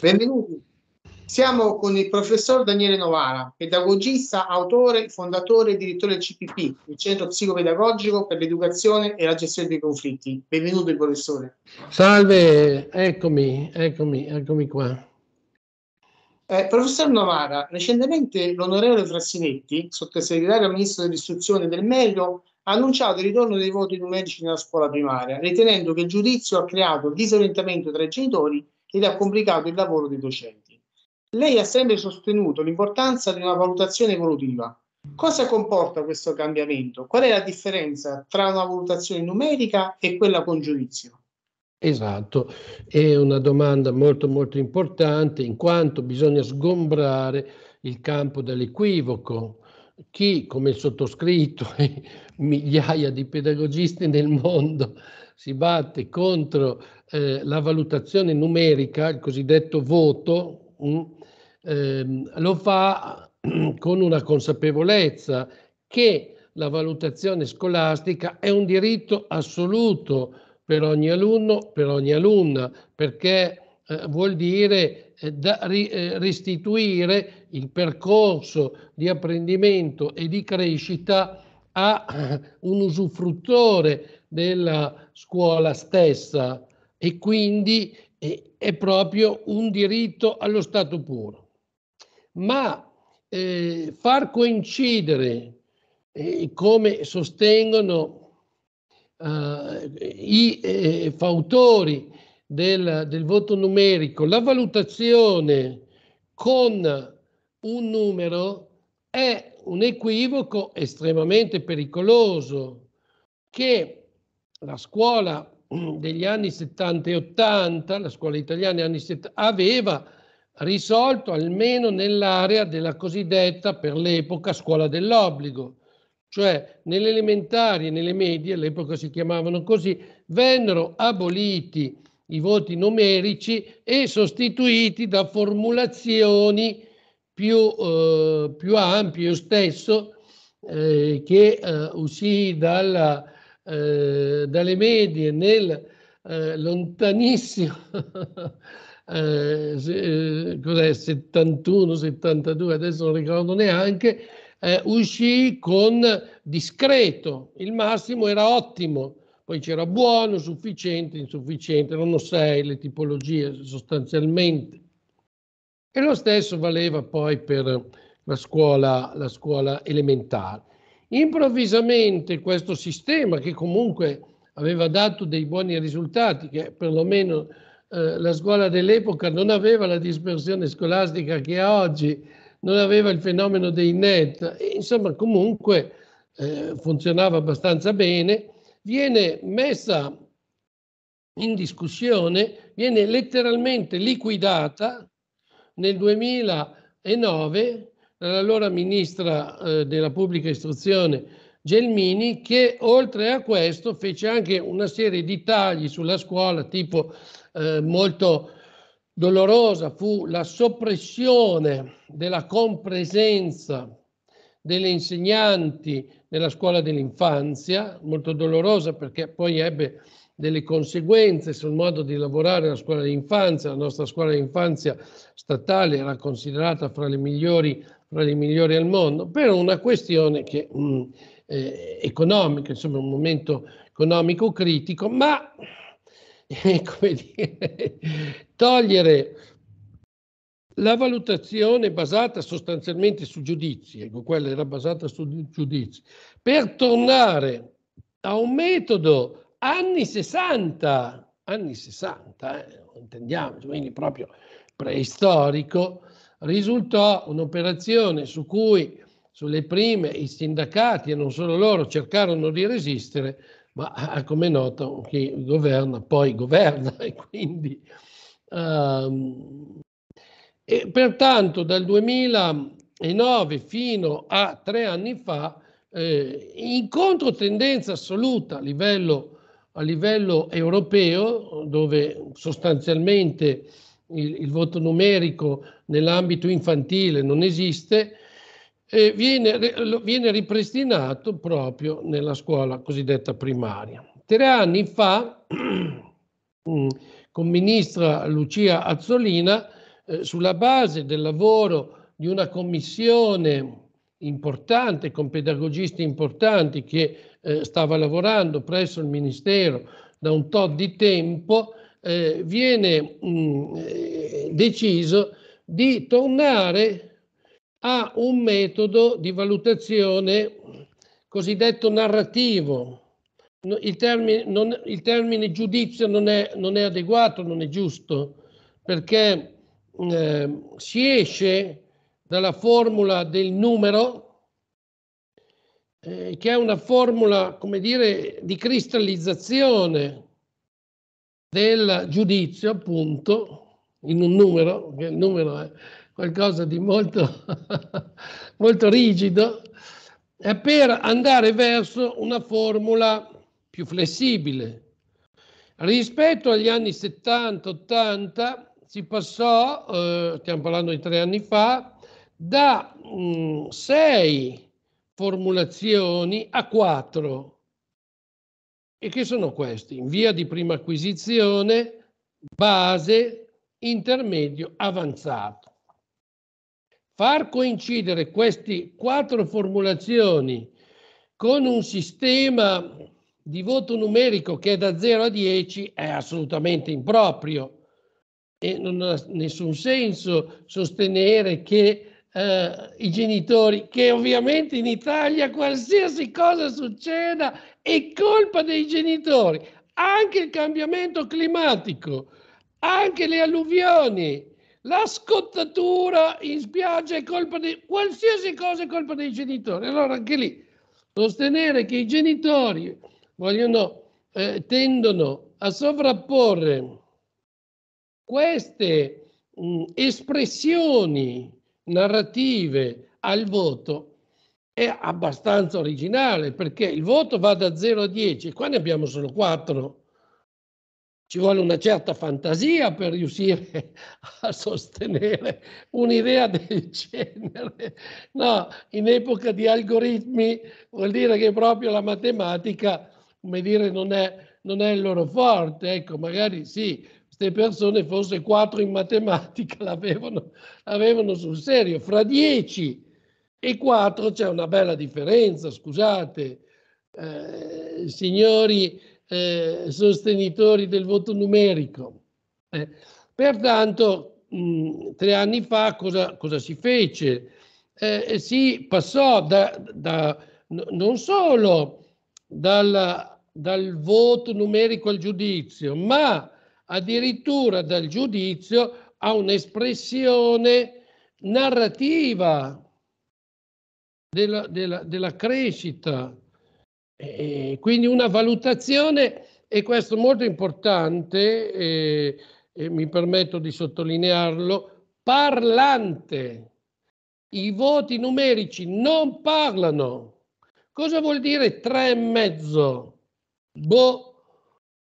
Benvenuti. Siamo con il professor Daniele Novara, pedagogista, autore, fondatore e direttore del CPP, il Centro Psicopedagogico per l'Educazione e la Gestione dei Conflitti. Benvenuto, professore. Salve, eccomi, eccomi, eccomi qua. Eh, professor Novara, recentemente l'onorevole Frassinetti, sottosegretario al Ministro dell'Istruzione del Merito, ha annunciato il ritorno dei voti numerici nella scuola primaria, ritenendo che il giudizio ha creato disorientamento tra i genitori ed ha complicato il lavoro dei docenti. Lei ha sempre sostenuto l'importanza di una valutazione evolutiva. Cosa comporta questo cambiamento? Qual è la differenza tra una valutazione numerica e quella con giudizio? Esatto, è una domanda molto molto importante in quanto bisogna sgombrare il campo dall'equivoco. Chi, come il sottoscritto e migliaia di pedagogisti nel mondo, si batte contro eh, la valutazione numerica, il cosiddetto voto, mh, mm, ehm, lo fa con una consapevolezza che la valutazione scolastica è un diritto assoluto per ogni alunno, per ogni alunna, perché eh, vuol dire eh, da, ri, eh, restituire il percorso di apprendimento e di crescita a un usufruttore della scuola stessa e quindi è proprio un diritto allo stato puro. Ma eh, far coincidere, eh, come sostengono eh, i eh, fautori del, del voto numerico, la valutazione con un numero è un equivoco estremamente pericoloso che la scuola mm, degli anni 70 e 80, la scuola italiana anni 70, aveva risolto almeno nell'area della cosiddetta per l'epoca scuola dell'obbligo, cioè nelle elementari e nelle medie, all'epoca si chiamavano così, vennero aboliti i voti numerici e sostituiti da formulazioni più, eh, più ampie, io stesso, eh, che eh, uscì dalla eh, dalle medie nel eh, lontanissimo eh, 71-72, eh, adesso non ricordo neanche, eh, uscì con discreto, il massimo era ottimo, poi c'era buono, sufficiente, insufficiente, erano sei le tipologie sostanzialmente. E lo stesso valeva poi per la scuola, la scuola elementare. Improvvisamente questo sistema che comunque aveva dato dei buoni risultati, che perlomeno eh, la scuola dell'epoca non aveva la dispersione scolastica che ha oggi, non aveva il fenomeno dei net, e, insomma comunque eh, funzionava abbastanza bene, viene messa in discussione, viene letteralmente liquidata nel 2009 dall'allora ministra eh, della pubblica istruzione Gelmini, che oltre a questo fece anche una serie di tagli sulla scuola, tipo eh, molto dolorosa fu la soppressione della compresenza delle insegnanti nella scuola dell'infanzia, molto dolorosa perché poi ebbe delle conseguenze sul modo di lavorare la scuola dell'infanzia. La nostra scuola dell'infanzia statale era considerata fra le migliori fra i migliori al mondo, per una questione che, mh, mm, eh, economica, insomma un momento economico critico, ma eh, come dire, togliere la valutazione basata sostanzialmente su giudizi, ecco quella era basata su giudizi, per tornare a un metodo anni 60, anni 60, eh, intendiamoci, quindi proprio preistorico, risultò un'operazione su cui sulle prime i sindacati e non solo loro cercarono di resistere, ma eh, come è noto chi governa poi governa e quindi... Um, e pertanto dal 2009 fino a tre anni fa, eh, in controtendenza assoluta a livello, a livello europeo, dove sostanzialmente il, il voto numerico nell'ambito infantile non esiste, e viene, viene, ripristinato proprio nella scuola cosiddetta primaria. Tre anni fa, mm, con ministra Lucia Azzolina, eh, sulla base del lavoro di una commissione importante, con pedagogisti importanti che eh, stava lavorando presso il Ministero da un tot di tempo, eh, viene mh, mm, eh, deciso di tornare a un metodo di valutazione cosiddetto narrativo. Il termine, non, il termine giudizio non è, non è, adeguato, non è giusto, perché mm, eh, si esce dalla formula del numero, eh, che è una formula, come dire, di cristallizzazione del giudizio, appunto, in un numero, che il numero è qualcosa di molto, molto rigido, è per andare verso una formula più flessibile. Rispetto agli anni 70-80 si passò, eh, stiamo parlando di tre anni fa, da mh, mm, sei formulazioni a quattro e che sono questi? In via di prima acquisizione, base, intermedio, avanzato. Far coincidere queste quattro formulazioni con un sistema di voto numerico che è da 0 a 10 è assolutamente improprio e non ha nessun senso sostenere che eh, i genitori, che ovviamente in Italia qualsiasi cosa succeda è colpa dei genitori, anche il cambiamento climatico, anche le alluvioni, la scottatura in spiaggia è colpa di qualsiasi cosa è colpa dei genitori. Allora anche lì sostenere che i genitori vogliono, eh, tendono a sovrapporre queste mh, espressioni narrative al voto è abbastanza originale perché il voto va da 0 a 10 e qua ne abbiamo solo 4 ci vuole una certa fantasia per riuscire a sostenere un'idea del genere. No, in epoca di algoritmi vuol dire che proprio la matematica, come dire, non è, non è il loro forte. Ecco, magari sì, queste persone, forse quattro in matematica, l'avevano, l'avevano sul serio. Fra dieci e quattro c'è una bella differenza, scusate. Eh, signori eh, sostenitori del voto numerico. Eh, pertanto, mh, tre anni fa cosa, cosa si fece? Eh, si passò da, da, non solo dal, dal voto numerico al giudizio, ma addirittura dal giudizio a un'espressione narrativa della, della, della crescita, e quindi una valutazione, e questo molto importante, e, e mi permetto di sottolinearlo, parlante. I voti numerici non parlano. Cosa vuol dire tre e mezzo? Boh,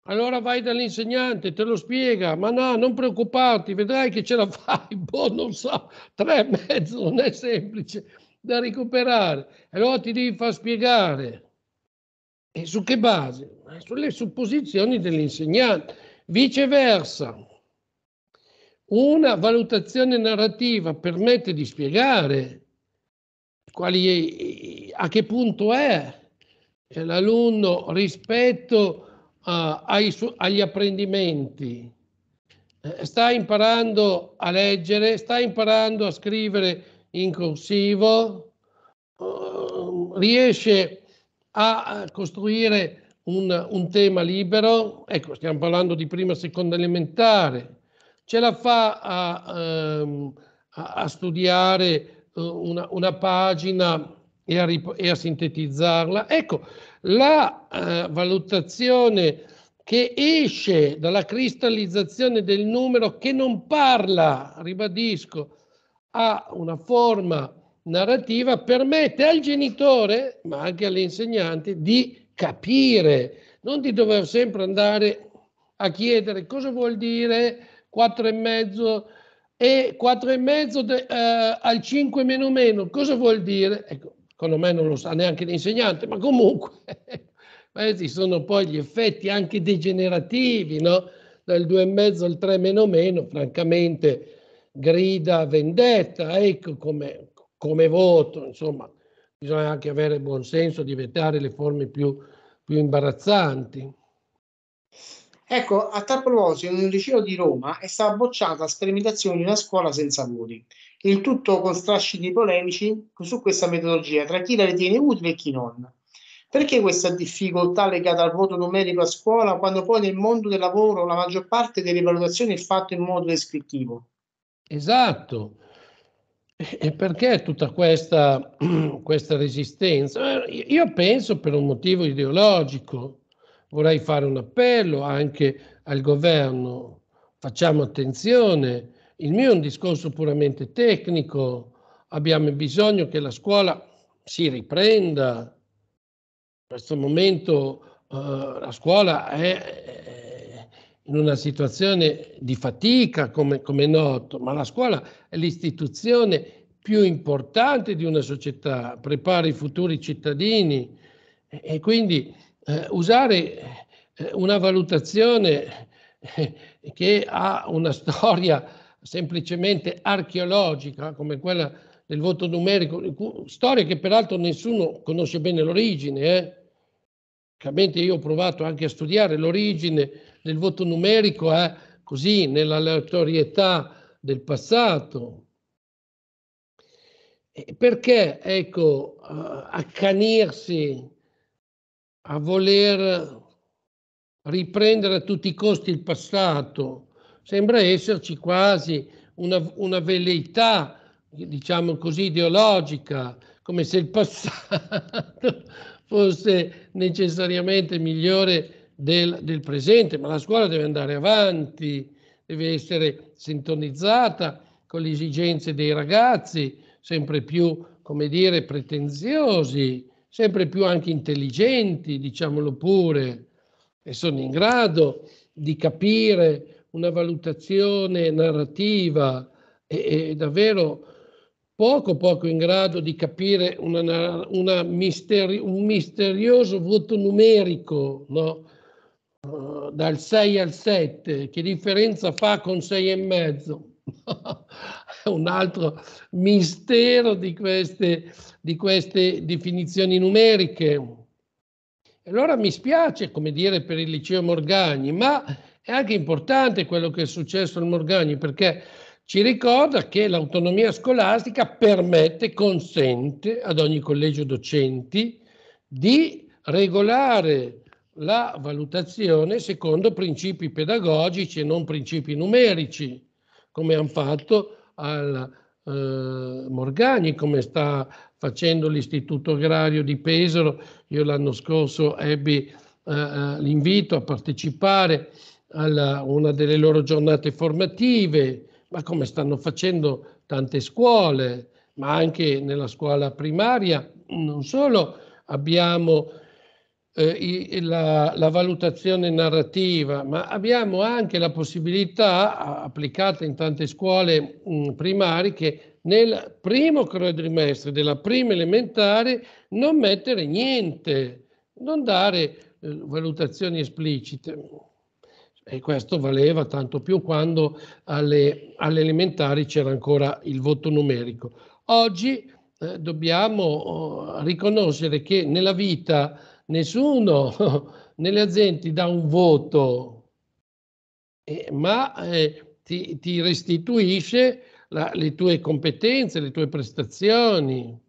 allora vai dall'insegnante, te lo spiega, ma no, non preoccuparti, vedrai che ce la fai. Boh, non so, tre e mezzo non è semplice da recuperare. Allora ti devi far spiegare. E su che base? Sulle supposizioni dell'insegnante. Viceversa, una valutazione narrativa permette di spiegare quali, a che punto è cioè, l'alunno rispetto a ai, agli apprendimenti, eh, sta imparando a leggere, sta imparando a scrivere in corsivo, ehm, riesce a costruire un, un, tema libero, ecco, stiamo parlando di prima e seconda elementare, ce la fa a, ehm, a, a studiare eh, una, una, pagina e a, e a sintetizzarla. Ecco, la eh, valutazione che esce dalla cristallizzazione del numero che non parla, ribadisco, ha una forma narrativa, permette al genitore, ma anche all'insegnante, di capire, non di dover sempre andare a chiedere cosa vuol dire 4 e mezzo e 4 e mezzo de, eh, al 5 meno meno, cosa vuol dire? Ecco, secondo me non lo sa neanche l'insegnante, ma comunque questi sono poi gli effetti anche degenerativi, no? dal 2,5 al 3 meno meno, francamente grida vendetta, ecco come, come voto, insomma bisogna anche avere buon senso di vietare le forme più, più imbarazzanti. Ecco, a tal proposito, nel liceo di Roma è stata bocciata la sperimentazione di una scuola senza voti il tutto con strascichi polemici su questa metodologia, tra chi la ritiene utile e chi non. Perché questa difficoltà legata al voto numerico a scuola quando poi nel mondo del lavoro la maggior parte delle valutazioni è fatta in modo descrittivo? Esatto. E perché tutta questa, questa resistenza? Eh, io penso per un motivo ideologico. Vorrei fare un appello anche al governo. Facciamo attenzione il mio è un discorso puramente tecnico, abbiamo bisogno che la scuola si riprenda. In questo momento eh, la scuola è in una situazione di fatica, come, come è noto, ma la scuola è l'istituzione più importante di una società, prepara i futuri cittadini e, e quindi eh, usare eh, una valutazione eh, che ha una storia semplicemente archeologica, come quella del voto numerico, storia che peraltro nessuno conosce bene l'origine. Eh? io ho provato anche a studiare l'origine del voto numerico eh? così nell'aleatorietà del passato. Perché, ecco, eh, accanirsi a voler riprendere a tutti i costi il passato, sembra esserci quasi una, una velleità, diciamo così, ideologica, come se il passato fosse necessariamente migliore del, del presente, ma la scuola deve andare avanti, deve essere sintonizzata con le esigenze dei ragazzi, sempre più, come dire, pretenziosi, sempre più anche intelligenti, diciamolo pure, e sono in grado di capire una valutazione narrativa è, e davvero poco poco in grado di capire una, una misteri, un misterioso voto numerico no? uh, dal 6 al 7 che differenza fa con 6 e mezzo un altro mistero di queste, di queste definizioni numeriche allora mi spiace come dire per il liceo Morgagni ma è anche importante quello che è successo al Morgagni perché ci ricorda che l'autonomia scolastica permette, consente ad ogni collegio docenti di regolare la valutazione secondo principi pedagogici e non principi numerici, come hanno fatto al eh, Morgagni, come sta facendo l'Istituto Agrario di Pesaro. Io l'anno scorso ebbi eh, eh l'invito a partecipare alla una delle loro giornate formative, ma come stanno facendo tante scuole, ma anche nella scuola primaria, non solo abbiamo eh, la, la, valutazione narrativa, ma abbiamo anche la possibilità, applicata in tante scuole mh, mm, primarie, che nel primo quadrimestre della prima elementare non mettere niente, non dare eh, valutazioni esplicite e questo valeva tanto più quando alle, alle elementari c'era ancora il voto numerico. Oggi eh, dobbiamo eh, riconoscere che nella vita nessuno nelle aziende dà un voto, eh, ma eh, ti, ti, restituisce la, le tue competenze, le tue prestazioni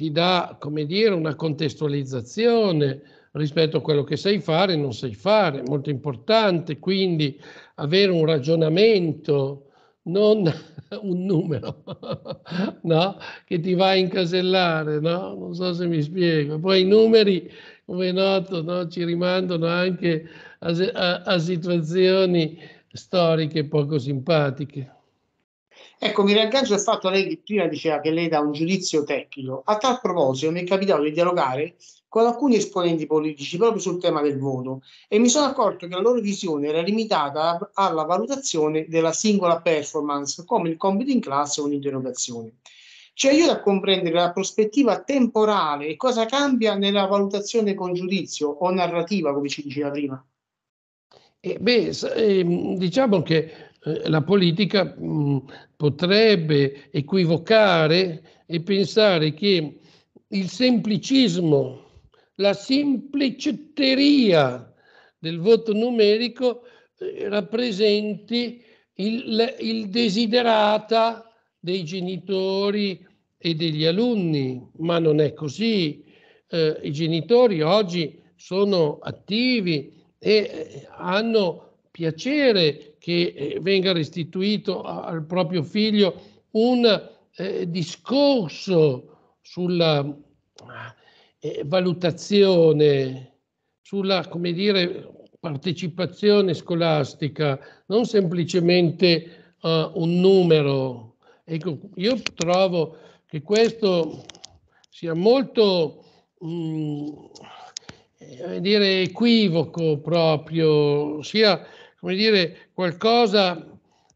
ti dà, come dire, una contestualizzazione rispetto a quello che sai fare e non sai fare, molto importante, quindi avere un ragionamento, non un numero, no? Che ti va a incasellare, no? Non so se mi spiego. Poi i numeri, come è noto, no? ci rimandano anche a, a, a situazioni storiche poco simpatiche. Ecco, mi riaggancio al fatto lei che prima diceva che lei dà un giudizio tecnico. A tal proposito mi è capitato di dialogare con alcuni esponenti politici proprio sul tema del voto e mi sono accorto che la loro visione era limitata alla valutazione della singola performance, come il compito in classe o un'interrogazione. Ci aiuta a comprendere la prospettiva temporale e cosa cambia nella valutazione con giudizio o narrativa, come ci diceva prima. Eh beh, ehm, diciamo che eh, la politica mh, mm, potrebbe equivocare e pensare che il semplicismo, la semplicetteria del voto numerico eh, rappresenti il, il desiderata dei genitori e degli alunni, ma non è così. Eh, I genitori oggi sono attivi e eh, hanno piacere che eh, venga restituito al proprio figlio un eh, discorso sulla eh, valutazione, sulla come dire, partecipazione scolastica, non semplicemente eh, un numero. Ecco, io trovo che questo sia molto mh, mm, eh, dire, equivoco proprio, sia come dire, qualcosa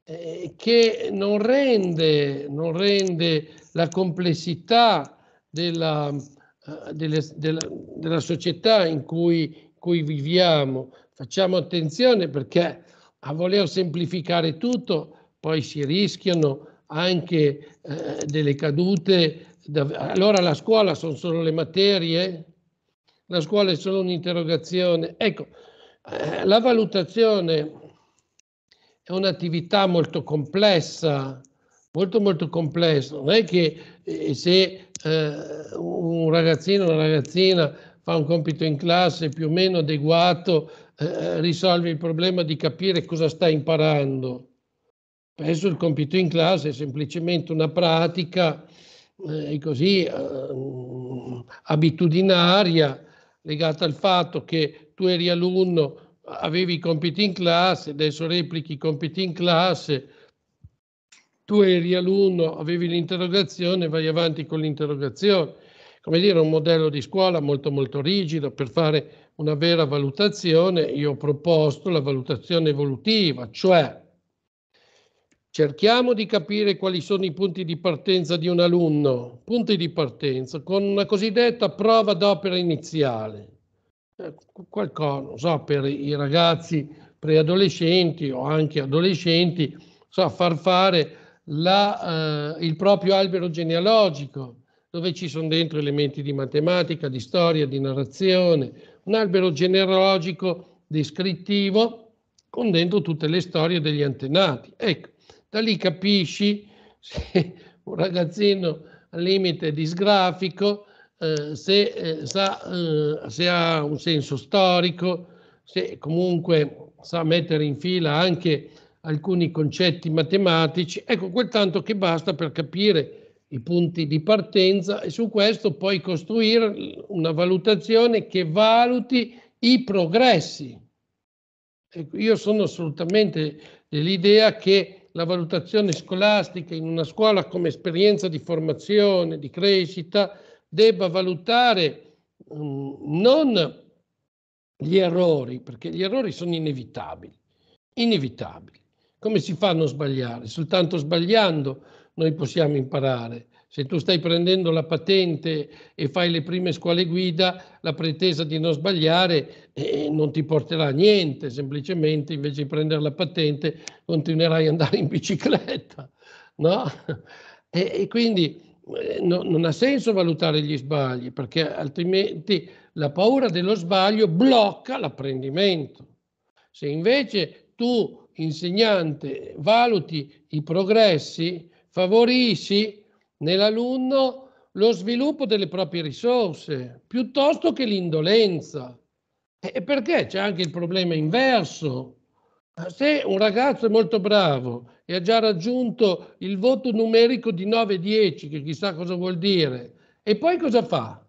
eh, che non rende, non rende, la complessità della, uh, delle, della, della società in cui, cui, viviamo. Facciamo attenzione perché a voler semplificare tutto poi si rischiano anche eh, delle cadute. allora la scuola sono solo le materie? La scuola è solo un'interrogazione? Ecco, eh, la valutazione è un'attività molto complessa, molto molto complessa. Non è che eh, se eh, un ragazzino o una ragazzina fa un compito in classe più o meno adeguato, eh, risolve il problema di capire cosa sta imparando. Spesso il compito in classe è semplicemente una pratica eh, così eh, abitudinaria legata al fatto che tu eri alunno, avevi i compiti in classe, adesso replichi i compiti in classe, tu eri alunno, avevi l'interrogazione, vai avanti con l'interrogazione. Come dire, un modello di scuola molto molto rigido per fare una vera valutazione, io ho proposto la valutazione evolutiva, cioè cerchiamo di capire quali sono i punti di partenza di un alunno, punti di partenza con una cosiddetta prova d'opera iniziale. Eh, qualcosa, so, per i ragazzi preadolescenti o anche adolescenti, so, far fare la, eh, il proprio albero genealogico, dove ci sono dentro elementi di matematica, di storia, di narrazione, un albero genealogico descrittivo con dentro tutte le storie degli antenati. Ecco, da lì capisci se un ragazzino al limite disgrafico eh, se, eh, sa, eh, se, ha un senso storico, se comunque sa mettere in fila anche alcuni concetti matematici, ecco quel tanto che basta per capire i punti di partenza e su questo poi costruire una valutazione che valuti i progressi. Ecco, io sono assolutamente dell'idea che la valutazione scolastica in una scuola come esperienza di formazione, di crescita, debba valutare mm, non gli errori, perché gli errori sono inevitabili, inevitabili. Come si fa a non sbagliare? Soltanto sbagliando noi possiamo imparare. Se tu stai prendendo la patente e fai le prime scuole guida, la pretesa di non sbagliare eh, non ti porterà a niente, semplicemente invece di prendere la patente continuerai ad andare in bicicletta. No? E, e quindi eh, no, non ha senso valutare gli sbagli perché altrimenti la paura dello sbaglio blocca l'apprendimento. Se invece tu, insegnante, valuti i progressi, favorisci nell'alunno lo sviluppo delle proprie risorse piuttosto che l'indolenza. E perché c'è anche il problema inverso. Se un ragazzo è molto bravo e ha già raggiunto il voto numerico di 9-10, che chissà cosa vuol dire. E poi cosa fa?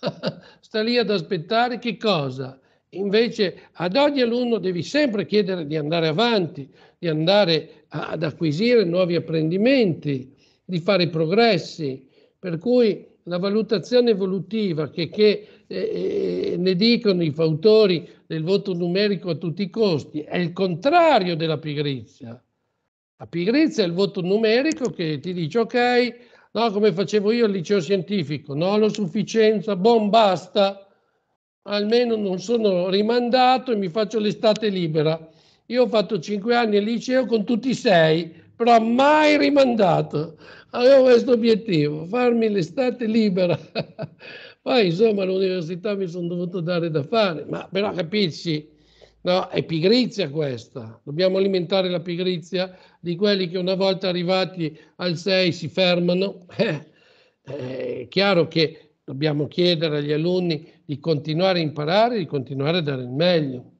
Sta lì ad aspettare che cosa? Invece ad ogni alunno devi sempre chiedere di andare avanti, di andare ad acquisire nuovi apprendimenti, di fare progressi. Per cui la valutazione evolutiva che, che eh, eh, ne dicono i fautori del voto numerico a tutti i costi è il contrario della pigrizia. La pigrizia è il voto numerico che ti dice ok, no, come facevo io al liceo scientifico, no, lo sufficienza, bon, basta, almeno non sono rimandato e mi faccio l'estate libera. Io ho fatto cinque anni al liceo con tutti i sei, però mai rimandato. Avevo questo obiettivo, farmi l'estate libera. Poi insomma all'università mi sono dovuto dare da fare, ma però capisci, No, è pigrizia questa. Dobbiamo alimentare la pigrizia di quelli che una volta arrivati al 6 si fermano. Eh, è chiaro che dobbiamo chiedere agli alunni di continuare a imparare, di continuare a dare il meglio.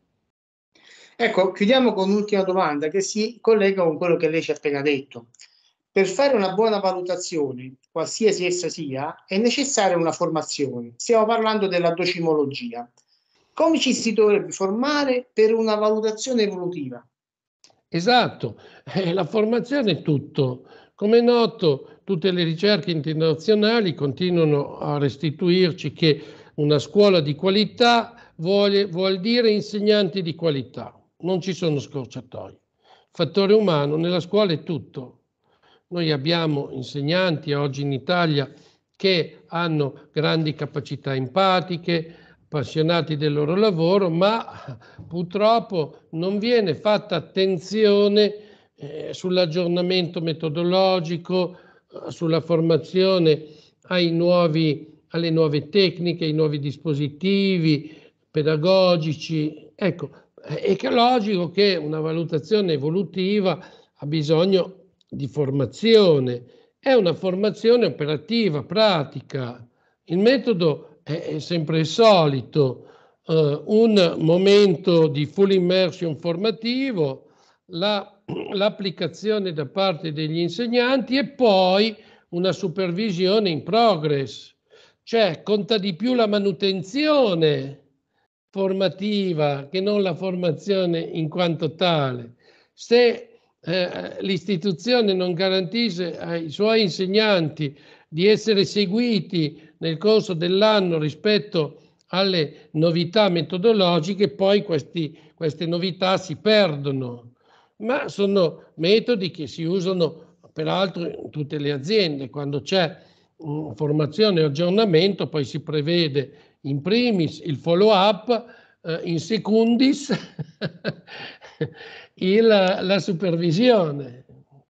Ecco, chiudiamo con un'ultima domanda che si collega con quello che lei ci ha appena detto. Per fare una buona valutazione, qualsiasi essa sia, è necessaria una formazione. Stiamo parlando della docimologia come ci si dovrebbe formare per una valutazione evolutiva? Esatto, eh, la formazione è tutto. Come è noto, tutte le ricerche internazionali continuano a restituirci che una scuola di qualità vuole, vuol dire insegnanti di qualità, non ci sono scorciatoie. Fattore umano nella scuola è tutto. Noi abbiamo insegnanti oggi in Italia che hanno grandi capacità empatiche, appassionati del loro lavoro, ma purtroppo non viene fatta attenzione eh, sull'aggiornamento metodologico, eh, sulla formazione nuovi, alle nuove tecniche, ai nuovi dispositivi pedagogici. Ecco, è logico che una valutazione evolutiva ha bisogno di formazione, è una formazione operativa, pratica. Il metodo è sempre il solito, eh, un momento di full immersion formativo, la, l'applicazione da parte degli insegnanti e poi una supervisione in progress, cioè conta di più la manutenzione formativa che non la formazione in quanto tale. Se eh, l'istituzione non garantisce ai suoi insegnanti di essere seguiti nel corso dell'anno rispetto alle novità metodologiche, poi questi, queste novità si perdono, ma sono metodi che si usano peraltro in tutte le aziende, quando c'è mm, formazione e aggiornamento poi si prevede in primis il follow up, eh, in secundis il, la supervisione.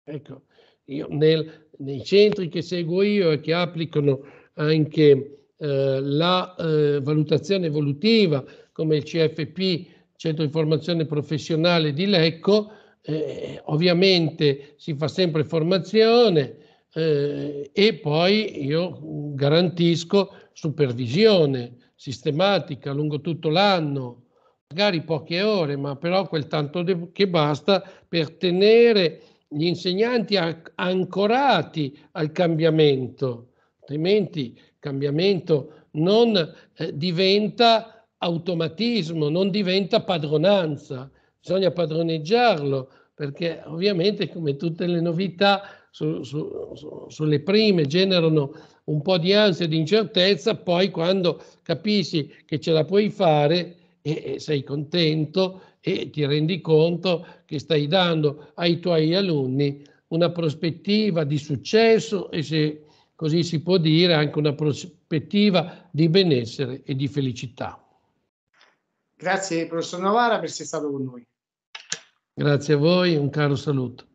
Ecco, io nel, nei centri che seguo io e che applicano anche eh, la eh, valutazione evolutiva come il CFP, Centro di Formazione Professionale di Lecco, eh, ovviamente si fa sempre formazione eh, e poi io garantisco supervisione sistematica lungo tutto l'anno, magari poche ore, ma però quel tanto che basta per tenere gli insegnanti ancorati al cambiamento altrimenti cambiamento non eh, diventa automatismo, non diventa padronanza, bisogna padroneggiarlo perché ovviamente come tutte le novità su, su, su, sulle prime generano un po' di ansia e di incertezza, poi quando capisci che ce la puoi fare e, e sei contento e ti rendi conto che stai dando ai tuoi alunni una prospettiva di successo e se così si può dire anche una prospettiva di benessere e di felicità. Grazie professor Novara per essere stato con noi. Grazie a voi, un caro saluto.